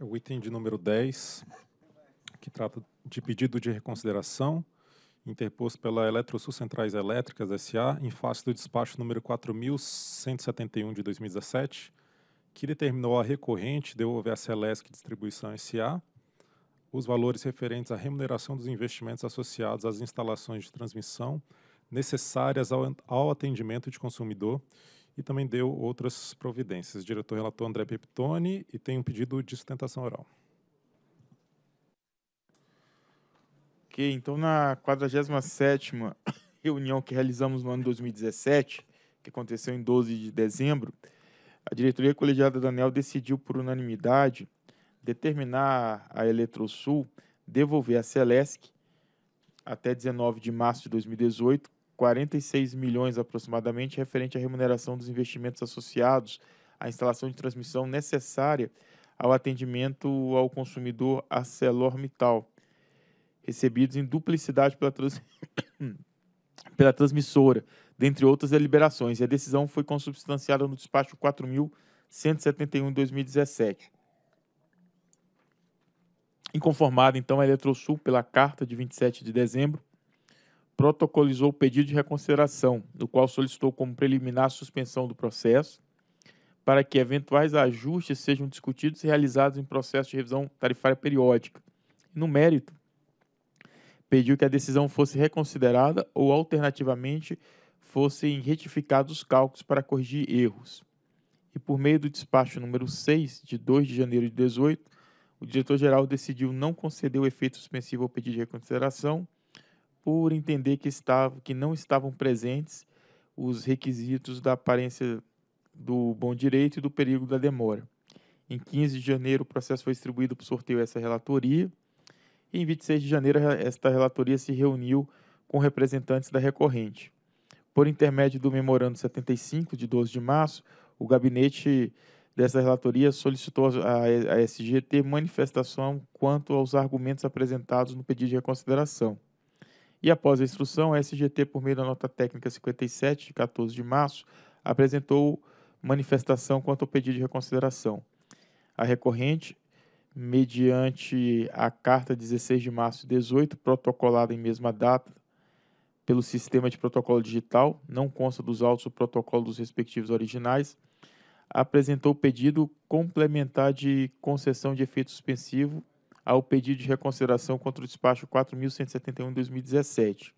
É o item de número 10, que trata de pedido de reconsideração interposto pela Eletrosul Centrais Elétricas S.A. em face do despacho número 4.171 de 2017, que determinou a recorrente devolver a Celesc Distribuição S.A. os valores referentes à remuneração dos investimentos associados às instalações de transmissão necessárias ao atendimento de consumidor e também deu outras providências. Diretor relator André Peptoni e tem um pedido de sustentação oral. Ok, então na 47ª reunião que realizamos no ano 2017, que aconteceu em 12 de dezembro, a diretoria colegiada da ANEL decidiu por unanimidade determinar a Eletrosul devolver a Celesc até 19 de março de 2018 46 milhões aproximadamente referente à remuneração dos investimentos associados à instalação de transmissão necessária ao atendimento ao consumidor ArcelorMittal, recebidos em duplicidade pela, trans... pela transmissora, dentre outras deliberações. E a decisão foi consubstanciada no despacho 4171 2017. Inconformada, então, a Eletrosul pela carta de 27 de dezembro, protocolizou o pedido de reconsideração, no qual solicitou como preliminar a suspensão do processo, para que eventuais ajustes sejam discutidos e realizados em processo de revisão tarifária periódica. No mérito, pediu que a decisão fosse reconsiderada ou, alternativamente, fossem retificados os cálculos para corrigir erros. E por meio do despacho número 6, de 2 de janeiro de 2018, o diretor-geral decidiu não conceder o efeito suspensivo ao pedido de reconsideração por entender que, estavam que não estavam presentes os requisitos da aparência do bom direito e do perigo da demora. Em 15 de janeiro, o processo foi distribuído para sorteio essa relatoria. E em 26 de janeiro, esta relatoria se reuniu com representantes da recorrente. Por intermédio do Memorando 75, de 12 de março, o gabinete dessa relatoria solicitou à SGT manifestação quanto aos argumentos apresentados no pedido de reconsideração. E após a instrução, a SGT, por meio da nota técnica 57, de 14 de março, apresentou manifestação quanto ao pedido de reconsideração. A recorrente, mediante a carta 16 de março 18, protocolada em mesma data pelo sistema de protocolo digital, não consta dos autos o protocolo dos respectivos originais, apresentou pedido complementar de concessão de efeito suspensivo ao pedido de reconsideração contra o despacho 4.171 de 2017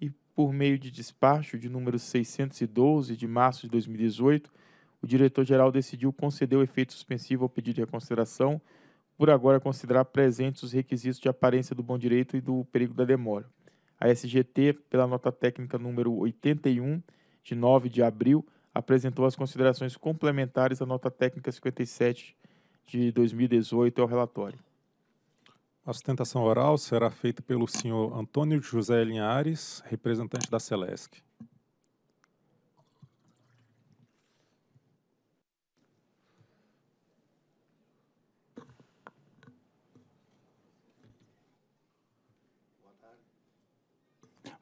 e por meio de despacho de número 612 de março de 2018, o diretor-geral decidiu conceder o efeito suspensivo ao pedido de reconsideração, por agora considerar presentes os requisitos de aparência do bom direito e do perigo da demora. A SGT, pela nota técnica número 81, de 9 de abril, apresentou as considerações complementares à nota técnica 57 de 2018 ao relatório. A sustentação oral será feita pelo senhor Antônio José Linhares, representante da Celesc.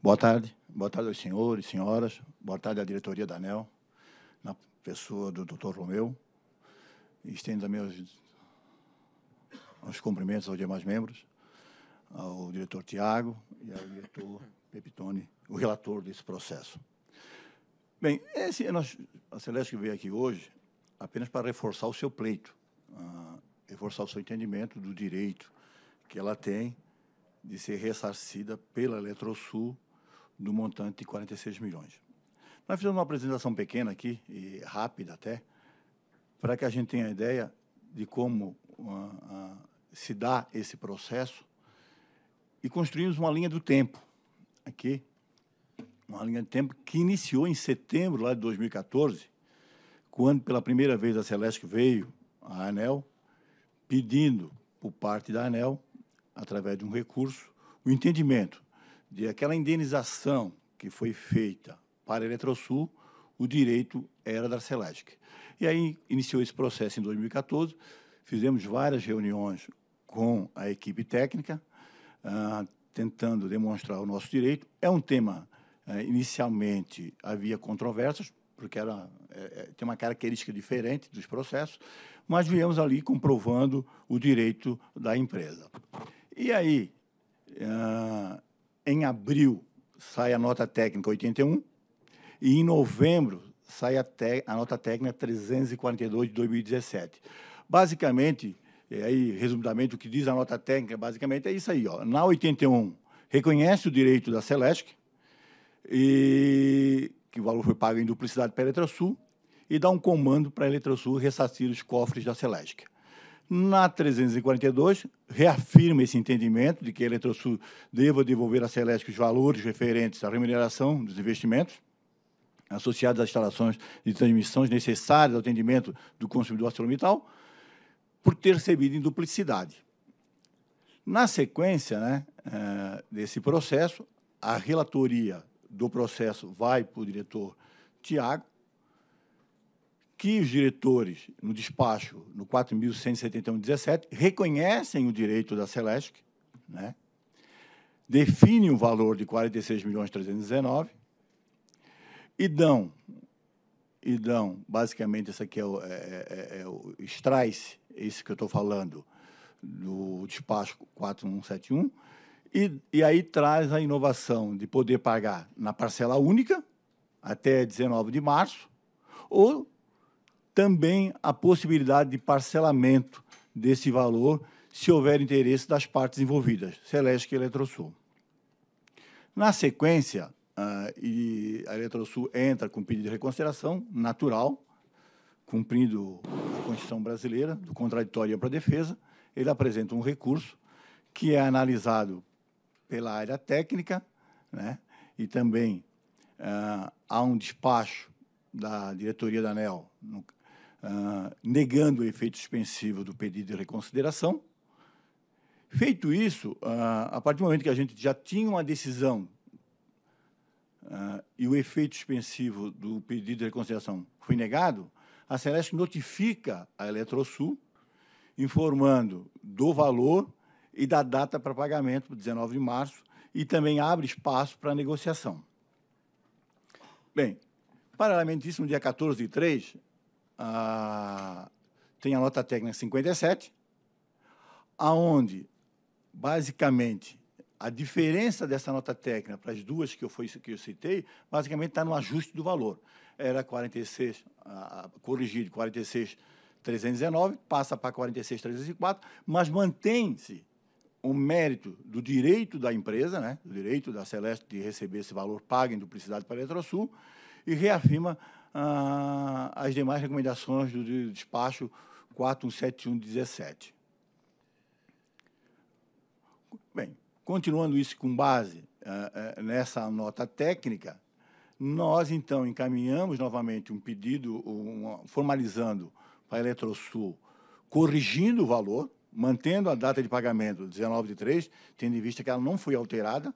Boa tarde. Boa tarde aos senhores, senhoras. Boa tarde à diretoria da ANEL, na pessoa do doutor Romeu. Estendo as minhas os cumprimentos aos demais membros, ao diretor Tiago e ao diretor Pepitone, o relator desse processo. Bem, esse, nós, a Celeste veio aqui hoje apenas para reforçar o seu pleito, uh, reforçar o seu entendimento do direito que ela tem de ser ressarcida pela Eletrosul do montante de 46 milhões. Nós fizemos uma apresentação pequena aqui, e rápida até, para que a gente tenha ideia de como uh, uh, se dá esse processo e construímos uma linha do tempo aqui, uma linha do tempo que iniciou em setembro lá de 2014, quando pela primeira vez a Celeste veio à ANEL pedindo por parte da ANEL, através de um recurso, o entendimento de aquela indenização que foi feita para a Eletrosul, o direito era da Celeste. E aí iniciou esse processo em 2014, fizemos várias reuniões com a equipe técnica, uh, tentando demonstrar o nosso direito. É um tema, uh, inicialmente havia controvérsias, porque era, é, eh, eh, tem uma característica diferente dos processos, mas viemos ali comprovando o direito da empresa. E aí, uh, em abril, sai a nota técnica 81, e em novembro sai a, a nota técnica 342 de 2017. Basicamente, e aí, resumidamente, o que diz a nota técnica, basicamente, é isso aí. Ó. Na 81, reconhece o direito da Celesc, e que o valor foi pago em duplicidade para a Eletrosul, e dá um comando para a Eletrosul ressarcir os cofres da Celesc. Na 342, reafirma esse entendimento de que a Eletrosul deva devolver à Celesc os valores referentes à remuneração dos investimentos associados às instalações de transmissões necessárias ao atendimento do consumidor ArcelorMittal, por ter recebido em duplicidade. Na sequência né, é, desse processo, a relatoria do processo vai para o diretor Tiago, que os diretores, no despacho, no 4.171.17, reconhecem o direito da Celesc, né? definem o valor de 46 milhões e dão e dão, basicamente, esse aqui é o, é, é, é, é o Strice, esse que eu estou falando, do despacho 4171, e, e aí traz a inovação de poder pagar na parcela única, até 19 de março, ou também a possibilidade de parcelamento desse valor se houver interesse das partes envolvidas, Celeste e Eletrosul. Na sequência, Uh, e a Eletrosul entra com pedido de reconsideração natural, cumprindo a Constituição brasileira, do contraditório para a defesa. Ele apresenta um recurso que é analisado pela área técnica, né? e também uh, há um despacho da diretoria da ANEL no, uh, negando o efeito suspensivo do pedido de reconsideração. Feito isso, a partir do momento que a gente já tinha uma decisão uh, e o efeito suspensivo do pedido de reconciliação foi negado, a Celeste notifica a Eletrosul, informando do valor e da data para pagamento, 19 de março, e também abre espaço para negociação. Bem, paralelamente isso, no dia 14 de 3, uh, ah, tem a nota técnica 57, aonde, basicamente, a diferença dessa nota técnica para as duas que eu, foi, que eu citei, basicamente está no ajuste do valor. Era 46, a, a, corrigido, 46,319, passa para 46,304, mas mantém-se o mérito do direito da empresa, né, do direito da Celeste de receber esse valor pago em duplicidade para a Eletrosul, e reafirma ah, as demais recomendações do despacho 417117. Continuando isso com base uh, uh, nessa nota técnica, nós então encaminhamos novamente um pedido um, formalizando para a Eletrosul, corrigindo o valor, mantendo a data de pagamento 19 de 3, tendo em vista que ela não foi alterada,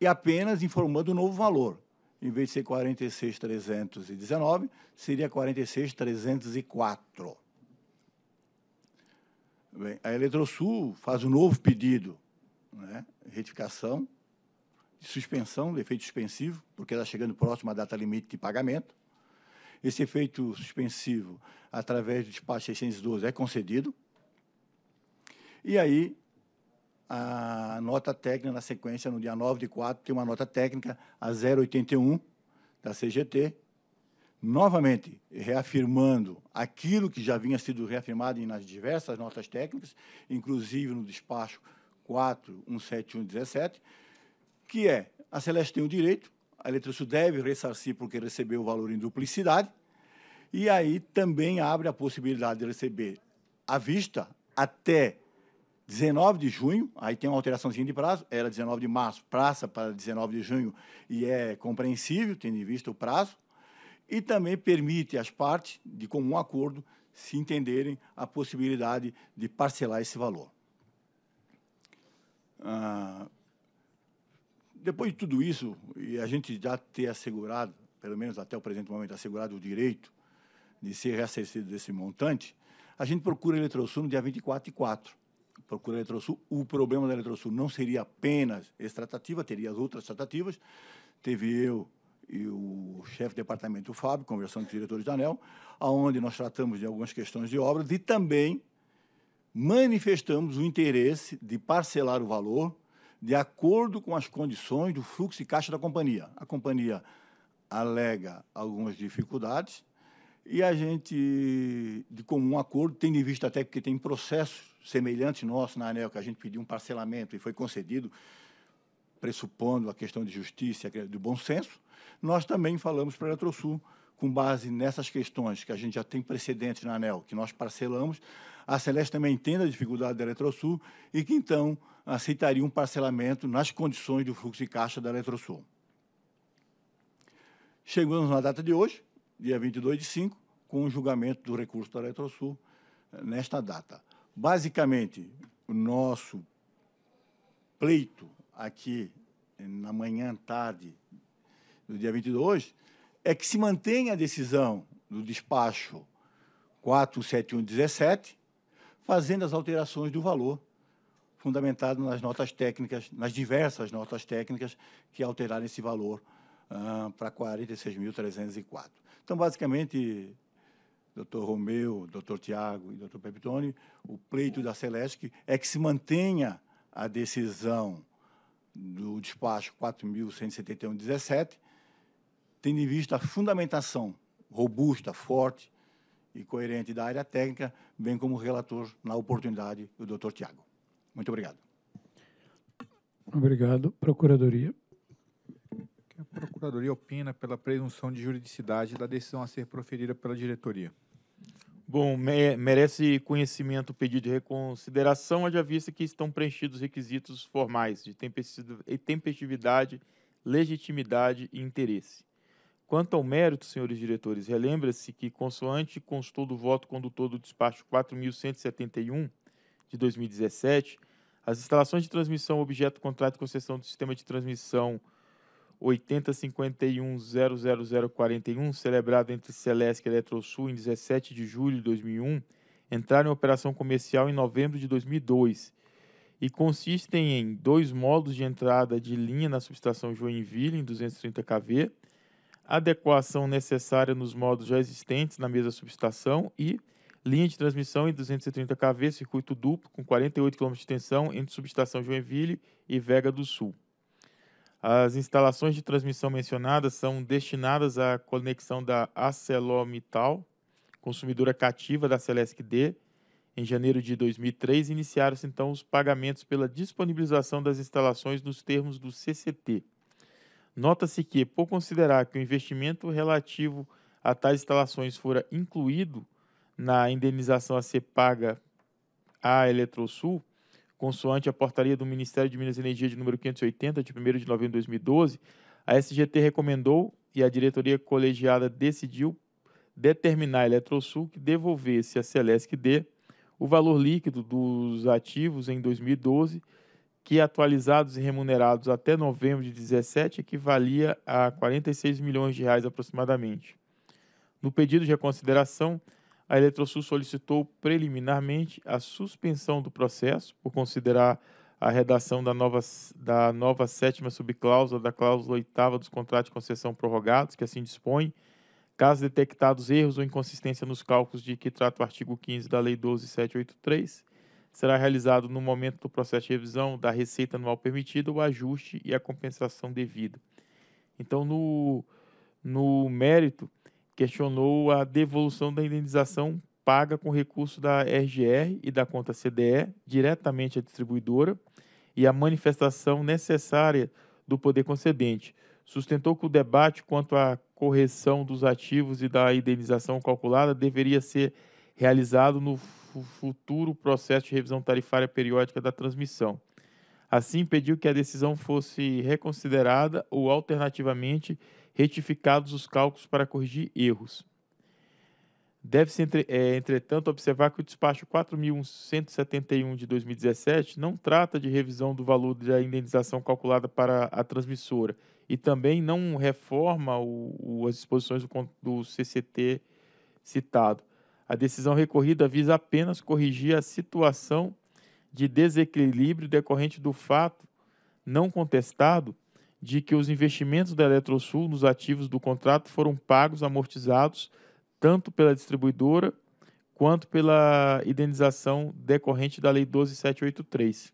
e apenas informando o novo valor. Em vez de ser 46.319, seria 46.304. Bem, a Eletrosul faz um novo pedido né, retificação, suspensão, efeito suspensivo, porque está chegando próximo à data limite de pagamento. Esse efeito suspensivo, através do despacho 612, é concedido. E aí, a nota técnica, na sequência, no dia 9 de 4, tem uma nota técnica a 081 da CGT, novamente reafirmando aquilo que já vinha sido reafirmado nas diversas notas técnicas, inclusive no despacho 417117, que é a Celeste tem o direito, a Eletrosul deve ressarcir porque recebeu o valor em duplicidade, e aí também abre a possibilidade de receber à vista até 19 de junho, aí tem uma alteraçãozinha de prazo, era 19 de março, praça para 19 de junho, e é compreensível, tendo em vista o prazo, e também permite às partes, de comum acordo, se entenderem a possibilidade de parcelar esse valor. Ah, depois de tudo isso, e a gente já ter assegurado, pelo menos até o presente momento, assegurado o direito de ser reassessado desse montante, a gente procura a Eletrosul no dia 24 e 4. Procura a Eletrosul. O problema da Eletrosul não seria apenas essa tratativa, teria as outras tratativas. Teve eu e o chefe do departamento, o Fábio, conversando com os diretores da ANEL, aonde nós tratamos de algumas questões de obras e também manifestamos o interesse de parcelar o valor de acordo com as condições do fluxo de caixa da companhia. A companhia alega algumas dificuldades e a gente, de comum acordo, tem em vista até porque tem processos semelhantes nossos na ANEL, que a gente pediu um parcelamento e foi concedido, pressupondo a questão de justiça e de bom senso, nós também falamos para a Eletrosul com base nessas questões que a gente já tem precedentes na ANEL, que nós parcelamos, a Celeste também entende a dificuldade da Eletrosul e que, então, aceitaria um parcelamento nas condições do fluxo de caixa da Eletrosul. Chegamos na data de hoje, dia 22 de 5, com o julgamento do recurso da Eletrosul eh, nesta data. Basicamente, o nosso pleito aqui eh, na manhã, tarde do dia 22, é que se mantenha a decisão do despacho 47117, fazendo as alterações do valor fundamentado nas notas técnicas, nas diversas notas técnicas que alteraram esse valor uh, para 46.304. Então, basicamente, doutor Romeu, doutor Tiago e doutor Peptoni, o pleito da Celesc é que se mantenha a decisão do despacho 4.171.17, tendo em vista a fundamentação robusta, forte e coerente da área técnica, bem como o relator, na oportunidade, o doutor Tiago. Muito obrigado. Obrigado. Procuradoria. A Procuradoria opina pela presunção de juridicidade da decisão a ser proferida pela diretoria. Bom, merece conhecimento o pedido de reconsideração, haja vista que estão preenchidos requisitos formais de tempestividade, legitimidade e interesse. Quanto ao mérito, senhores diretores, relembra-se que, consoante constou do voto condutor do despacho 4.171 de 2017, as instalações de transmissão objeto contrato de concessão do sistema de transmissão 805100041, celebrado entre Celesc e Eletrosul em 17 de julho de 2001, entraram em operação comercial em novembro de 2002 e consistem em dois módulos de entrada de linha na subestação Joinville, em 230 kV, adequação necessária nos modos já existentes na mesa subestação e linha de transmissão em 230 kV, circuito duplo com 48 km de tensão entre subestação Joinville e Vega do Sul. As instalações de transmissão mencionadas são destinadas à conexão da ArcelorMittal, consumidora cativa da Celesc-D, em janeiro de 2003, iniciaram-se então os pagamentos pela disponibilização das instalações nos termos do CCT, Nota-se que, por considerar que o investimento relativo a tais instalações fora incluído na indenização a ser paga à Eletrosul, consoante a portaria do Ministério de Minas e Energia de número 580, de 1 de novembro de 2012, a SGT recomendou e a diretoria colegiada decidiu determinar a Eletrosul que devolvesse à Celesc D o valor líquido dos ativos em 2012 que atualizados e remunerados até novembro de 17 equivalia a 46 milhões de reais aproximadamente. No pedido de reconsideração, a Eletrosul solicitou preliminarmente a suspensão do processo por considerar a redação da nova, da nova sétima subcláusula da cláusula oitava dos contratos de concessão prorrogados, que assim dispõe, caso detectados erros ou inconsistência nos cálculos de que trata o artigo 15 da Lei 12783, será realizado no momento do processo de revisão da receita anual permitida o ajuste e a compensação devida. Então, no, no mérito, questionou a devolução da indenização paga com recurso da RGR e da conta CDE diretamente à distribuidora e a manifestação necessária do poder concedente. Sustentou que o debate quanto à correção dos ativos e da indenização calculada deveria ser realizado no futuro processo de revisão tarifária periódica da transmissão. Assim, pediu que a decisão fosse reconsiderada ou, alternativamente, retificados os cálculos para corrigir erros. Deve-se, é, entretanto, observar que o despacho 4.171 de 2017 não trata de revisão do valor da indenização calculada para a transmissora e também não reforma o, o, as disposições do, do CCT citado. A decisão recorrida visa apenas corrigir a situação de desequilíbrio decorrente do fato não contestado de que os investimentos da Eletrosul nos ativos do contrato foram pagos amortizados tanto pela distribuidora quanto pela indenização decorrente da Lei 12783.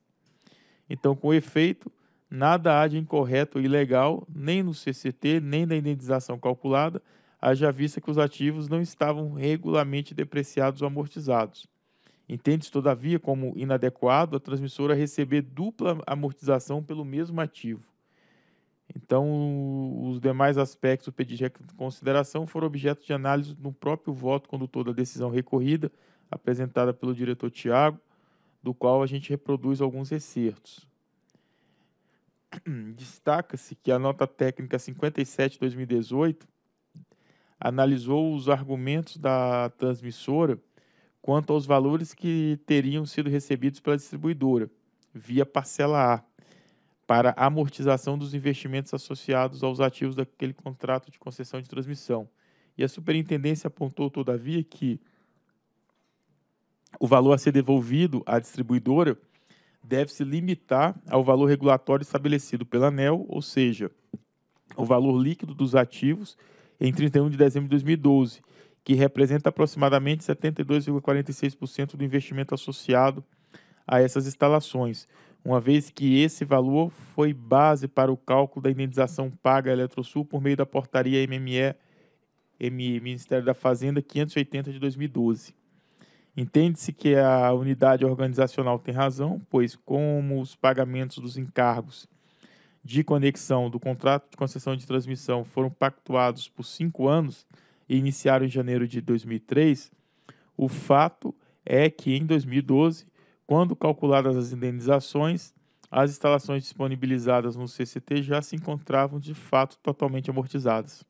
Então, com efeito, nada há de incorreto ou ilegal nem no CCT, nem na indenização calculada, haja vista que os ativos não estavam regularmente depreciados ou amortizados. Entende-se, todavia, como inadequado a transmissora receber dupla amortização pelo mesmo ativo. Então, os demais aspectos pedidos em consideração foram objeto de análise no próprio voto condutor da decisão recorrida, apresentada pelo diretor Tiago, do qual a gente reproduz alguns excertos. Destaca-se que a nota técnica 57-2018 analisou os argumentos da transmissora quanto aos valores que teriam sido recebidos pela distribuidora, via parcela A, para amortização dos investimentos associados aos ativos daquele contrato de concessão de transmissão. E a superintendência apontou, todavia, que o valor a ser devolvido à distribuidora deve se limitar ao valor regulatório estabelecido pela ANEL, ou seja, o valor líquido dos ativos em 31 de dezembro de 2012, que representa aproximadamente 72,46% do investimento associado a essas instalações, uma vez que esse valor foi base para o cálculo da indenização paga à Eletrosul por meio da portaria MME, Ministério da Fazenda 580 de 2012. Entende-se que a unidade organizacional tem razão, pois como os pagamentos dos encargos de conexão do contrato de concessão de transmissão foram pactuados por cinco anos e iniciaram em janeiro de 2003, o fato é que em 2012, quando calculadas as indenizações, as instalações disponibilizadas no CCT já se encontravam de fato totalmente amortizadas.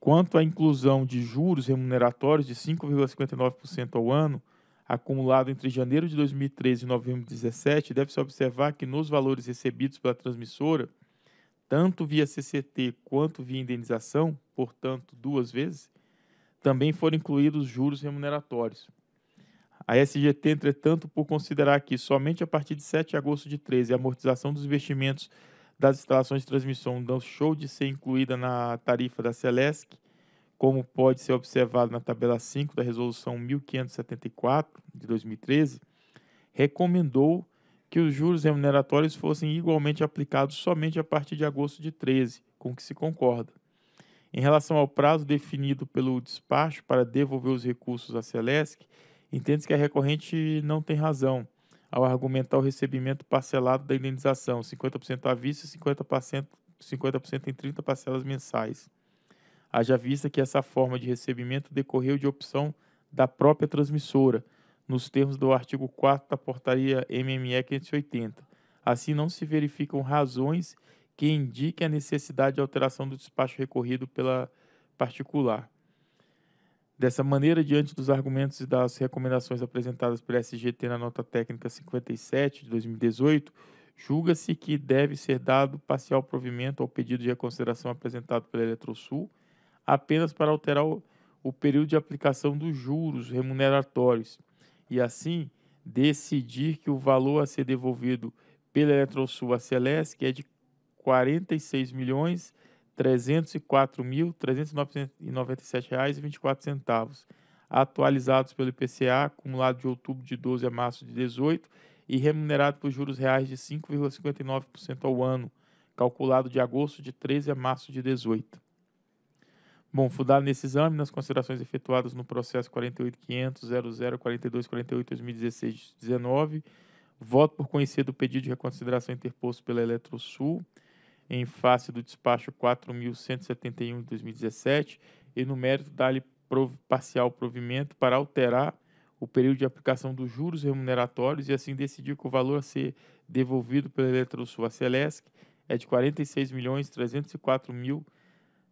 Quanto à inclusão de juros remuneratórios de 5,59% ao ano, acumulado entre janeiro de 2013 e novembro de 2017, deve-se observar que nos valores recebidos pela transmissora, tanto via CCT quanto via indenização, portanto, duas vezes, também foram incluídos juros remuneratórios. A SGT, entretanto, por considerar que somente a partir de 7 de agosto de 13 a amortização dos investimentos das instalações de transmissão deixou de ser incluída na tarifa da Celesc, como pode ser observado na tabela 5 da resolução 1574 de 2013, recomendou que os juros remuneratórios fossem igualmente aplicados somente a partir de agosto de 13, com que se concorda. Em relação ao prazo definido pelo despacho para devolver os recursos à Celesc, entende-se que a recorrente não tem razão ao argumentar o recebimento parcelado da indenização, 50% à vista e 50%, 50 em 30 parcelas mensais haja vista que essa forma de recebimento decorreu de opção da própria transmissora, nos termos do artigo 4 da portaria MME 580. Assim, não se verificam razões que indiquem a necessidade de alteração do despacho recorrido pela particular. Dessa maneira, diante dos argumentos e das recomendações apresentadas pela SGT na nota técnica 57 de 2018, julga-se que deve ser dado parcial provimento ao pedido de reconsideração apresentado pela Eletrosul apenas para alterar o, o período de aplicação dos juros remuneratórios e, assim, decidir que o valor a ser devolvido pela Eletrosul à que é de R$ 46.304.397,24, milhões mil reais e centavos, atualizados pelo IPCA, acumulado de outubro de 12 a março de 18 e remunerado por juros reais de 5,59% ao ano, calculado de agosto de 13 a março de 18. Bom, fundado nesse exame, nas considerações efetuadas no processo 48.500.00.42.48.2016-19, voto por conhecer do pedido de reconsideração interposto pela Eletrosul em face do despacho 4.171 de 2017 e no mérito dá-lhe prov parcial provimento para alterar o período de aplicação dos juros remuneratórios e assim decidir que o valor a ser devolvido pela Eletrosul à Celesc é de R$ 46.304.000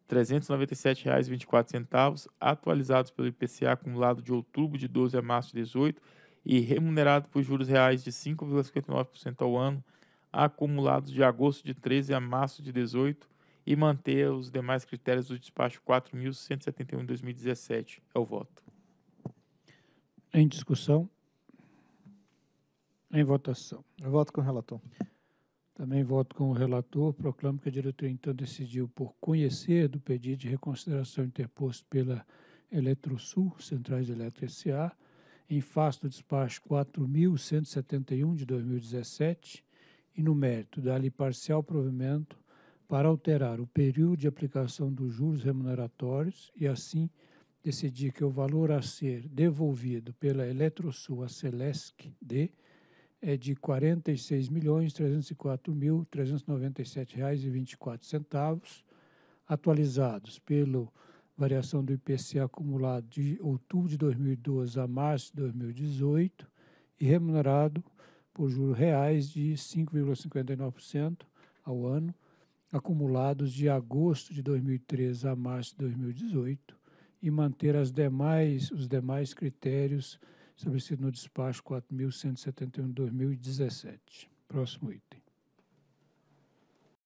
R$ 397,24, atualizados pelo IPCA acumulado de outubro de 12 a março de 18 e remunerado por juros reais de 5,59% ao ano, acumulados de agosto de 13 a março de 18 e manter os demais critérios do despacho 4.171 de 2017. É o voto. Em discussão. Em votação. Eu voto com o relator. Também voto com o relator, proclamo que a diretoria então decidiu por conhecer do pedido de reconsideração interposto pela Eletrosul, Centrais Elétricas S.A., em face do despacho 4.171 de 2017 e no mérito dar-lhe parcial provimento para alterar o período de aplicação dos juros remuneratórios e, assim, decidir que o valor a ser devolvido pela Eletrosul à Celesc D de é de R$ 46.304.397,24, atualizados pela variação do IPCA acumulado de outubro de 2012 a março de 2018 e remunerado por juros reais de 5,59% ao ano, acumulados de agosto de 2013 a março de 2018 e manter as demais os demais critérios estabelecido no despacho 4.171-2017. Próximo item.